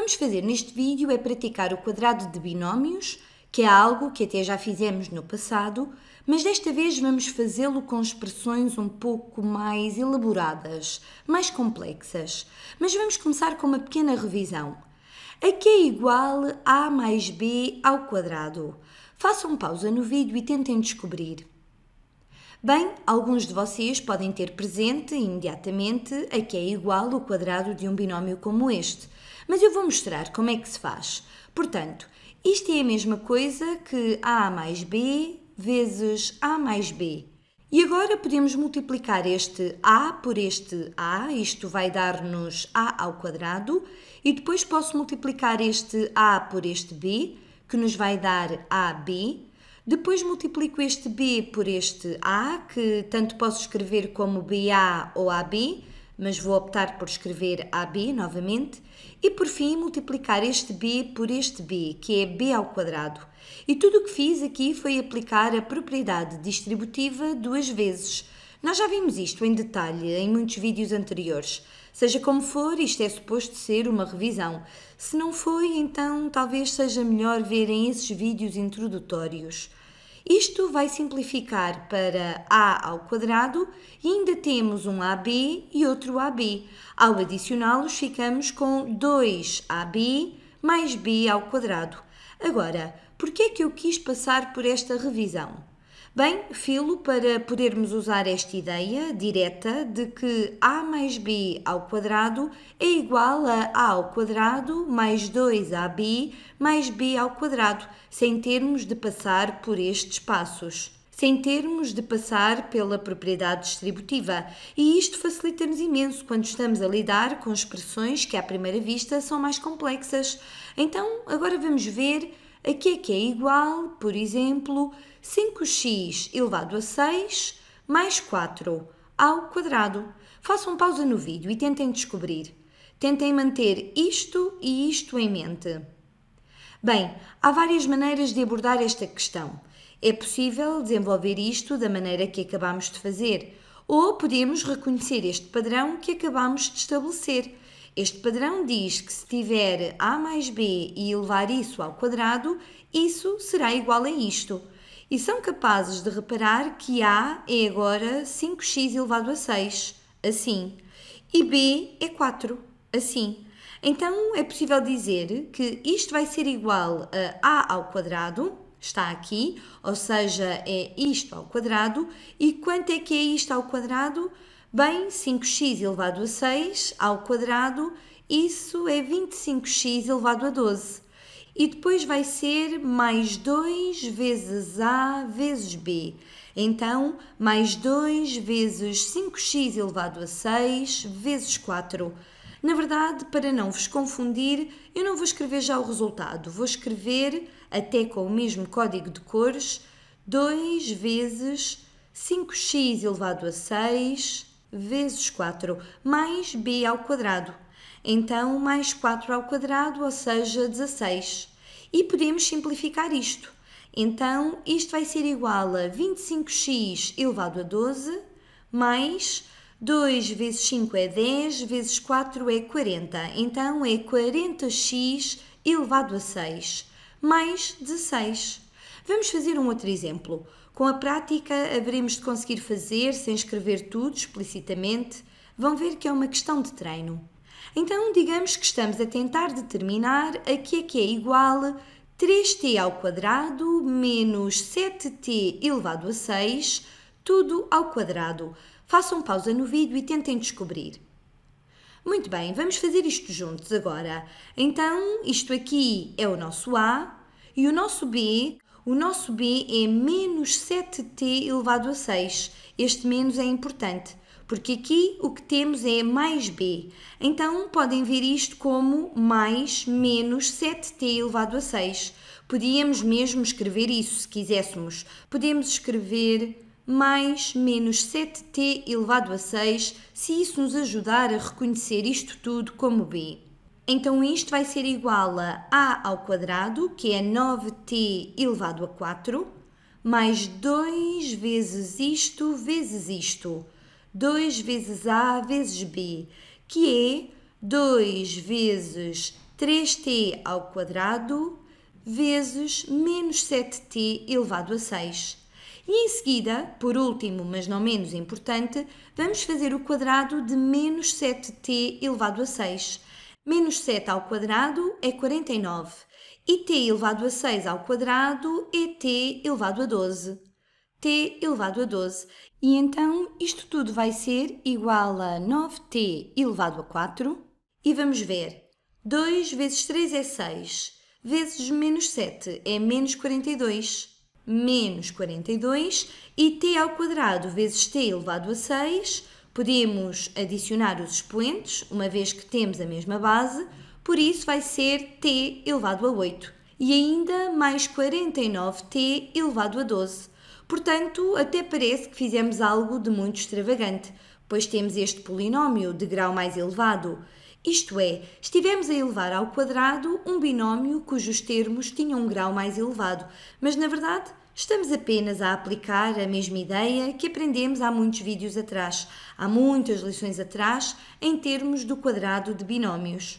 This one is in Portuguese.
vamos fazer neste vídeo é praticar o quadrado de binómios, que é algo que até já fizemos no passado, mas desta vez vamos fazê-lo com expressões um pouco mais elaboradas, mais complexas. Mas vamos começar com uma pequena revisão. Aqui é igual a mais b ao quadrado. Façam pausa no vídeo e tentem descobrir. Bem, alguns de vocês podem ter presente imediatamente a que é igual o quadrado de um binómio como este, mas eu vou mostrar como é que se faz. Portanto, isto é a mesma coisa que A mais B vezes A mais B. E agora podemos multiplicar este A por este A, isto vai dar-nos A ao quadrado, e depois posso multiplicar este A por este B, que nos vai dar AB, depois multiplico este B por este A, que tanto posso escrever como BA ou AB, mas vou optar por escrever AB novamente. E por fim, multiplicar este B por este B, que é B ao quadrado. E tudo o que fiz aqui foi aplicar a propriedade distributiva duas vezes. Nós já vimos isto em detalhe em muitos vídeos anteriores. Seja como for, isto é suposto ser uma revisão. Se não foi, então talvez seja melhor verem esses vídeos introdutórios. Isto vai simplificar para a ao quadrado e ainda temos um AB e outro AB. Ao adicioná-los ficamos com 2AB mais B ao quadrado. Agora, por que é que eu quis passar por esta revisão? Bem, filo para podermos usar esta ideia direta de que a mais b ao quadrado é igual a a ao quadrado mais 2ab mais b ao quadrado, sem termos de passar por estes passos sem termos de passar pela propriedade distributiva. E isto facilita-nos imenso quando estamos a lidar com expressões que à primeira vista são mais complexas. Então, agora vamos ver Aqui é que é igual, por exemplo, 5x elevado a 6 mais 4 ao quadrado. Façam pausa no vídeo e tentem descobrir. Tentem manter isto e isto em mente. Bem, há várias maneiras de abordar esta questão. É possível desenvolver isto da maneira que acabamos de fazer, ou podemos reconhecer este padrão que acabamos de estabelecer este padrão diz que se tiver a mais b e elevar isso ao quadrado, isso será igual a isto. E são capazes de reparar que a é agora 5x elevado a 6, assim, e b é 4, assim. Então é possível dizer que isto vai ser igual a a ao quadrado, está aqui, ou seja, é isto ao quadrado, e quanto é que é isto ao quadrado? Bem, 5x elevado a 6 ao quadrado, isso é 25x elevado a 12. E depois vai ser mais 2 vezes A vezes B. Então, mais 2 vezes 5x elevado a 6 vezes 4. Na verdade, para não vos confundir, eu não vou escrever já o resultado. Vou escrever, até com o mesmo código de cores, 2 vezes 5x elevado a 6 vezes 4 mais b ao quadrado. Então, mais 4 ao quadrado, ou seja, 16. E podemos simplificar isto. Então, isto vai ser igual a 25x elevado a 12 mais 2 vezes 5 é 10, vezes 4 é 40. Então, é 40x elevado a 6 mais 16. Vamos fazer um outro exemplo. Com a prática, haveremos de conseguir fazer sem escrever tudo explicitamente. Vão ver que é uma questão de treino. Então, digamos que estamos a tentar determinar a que é que é igual 3t ao quadrado menos 7t elevado a 6, tudo ao quadrado. Façam pausa no vídeo e tentem descobrir. Muito bem, vamos fazer isto juntos agora. Então, isto aqui é o nosso A e o nosso B o nosso b é menos 7t elevado a 6. Este menos é importante, porque aqui o que temos é mais b. Então, podem ver isto como mais menos 7t elevado a 6. Podíamos mesmo escrever isso, se quiséssemos. Podemos escrever mais menos 7t elevado a 6, se isso nos ajudar a reconhecer isto tudo como b. Então isto vai ser igual a a ao quadrado, que é 9t elevado a 4, mais 2 vezes isto vezes isto. 2 vezes a vezes b, que é 2 vezes 3t ao quadrado vezes menos 7t elevado a 6. E em seguida, por último, mas não menos importante, vamos fazer o quadrado de menos 7t elevado a 6. Menos 7 ao quadrado é 49 e t elevado a 6 ao quadrado é t elevado a 12. t elevado a 12. E então isto tudo vai ser igual a 9t elevado a 4. E vamos ver. 2 vezes 3 é 6, vezes menos 7 é menos 42. Menos 42 e t ao quadrado vezes t elevado a 6 Podemos adicionar os expoentes, uma vez que temos a mesma base, por isso vai ser t elevado a 8 e ainda mais 49t elevado a 12. Portanto, até parece que fizemos algo de muito extravagante, pois temos este polinómio de grau mais elevado. Isto é, estivemos a elevar ao quadrado um binómio cujos termos tinham um grau mais elevado, mas na verdade Estamos apenas a aplicar a mesma ideia que aprendemos há muitos vídeos atrás, há muitas lições atrás, em termos do quadrado de binómios.